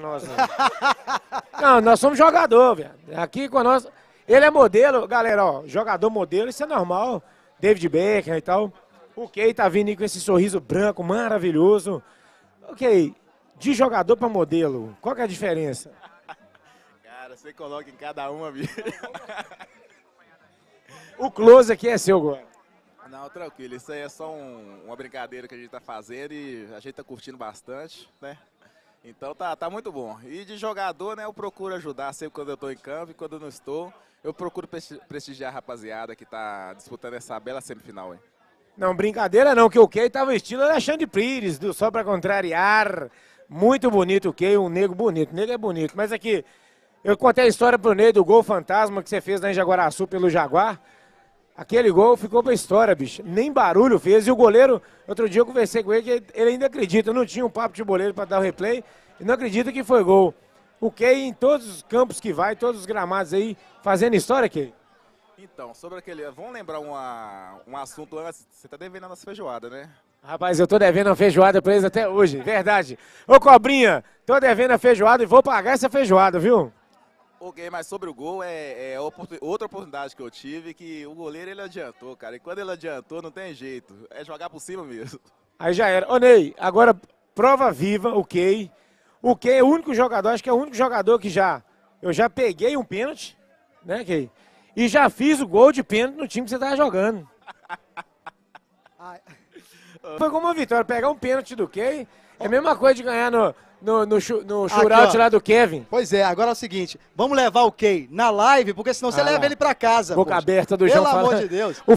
nós. Né? Não, nós somos jogador, velho. Aqui com nós. Ele é modelo, galera, ó. Jogador modelo, isso é normal. David Beckham e tal. O Key tá vindo aí com esse sorriso branco maravilhoso. Ok, de jogador para modelo, qual que é a diferença? Cara, você coloca em cada uma, bicho. O close aqui é seu agora. Não, tranquilo. Isso aí é só um, uma brincadeira que a gente tá fazendo e a gente tá curtindo bastante, né? Então tá, tá muito bom. E de jogador, né, eu procuro ajudar sempre quando eu estou em campo e quando eu não estou. Eu procuro prestigiar a rapaziada que está disputando essa bela semifinal, hein? Não, brincadeira não, que o Key tava estilo Alexandre Pires, do só para contrariar. Muito bonito o Key, um nego bonito. O nego é bonito, mas aqui, eu contei a história pro Ney do gol fantasma que você fez na Jaguaraçu pelo Jaguar. Aquele gol ficou pra história, bicho. Nem barulho fez. E o goleiro, outro dia eu conversei com ele, que ele ainda acredita. Não tinha um papo de goleiro para dar o replay. E não acredita que foi gol. O Key em todos os campos que vai, todos os gramados aí, fazendo história, Key. Então, sobre aquele. Vamos lembrar uma, um assunto antes. Você tá devendo a nossa feijoada, né? Rapaz, eu tô devendo a feijoada pra eles até hoje, verdade. Ô cobrinha, tô devendo a feijoada e vou pagar essa feijoada, viu? Ok, mas sobre o gol, é, é outra oportunidade que eu tive que o goleiro ele adiantou, cara. E quando ele adiantou, não tem jeito. É jogar por cima mesmo. Aí já era. Ô, Ney, agora prova viva o O que é o único jogador, acho que é o único jogador que já. Eu já peguei um pênalti, né, Key? E já fiz o gol de pênalti no time que você estava jogando. Foi como, Vitória, pegar um pênalti do Kay. É a mesma coisa de ganhar no, no, no, no shootout lá do Kevin. Pois é, agora é o seguinte, vamos levar o Kay na live, porque senão você ah, leva ele pra casa. Boca poxa. aberta do Pelo João. Pelo amor fala... de Deus. O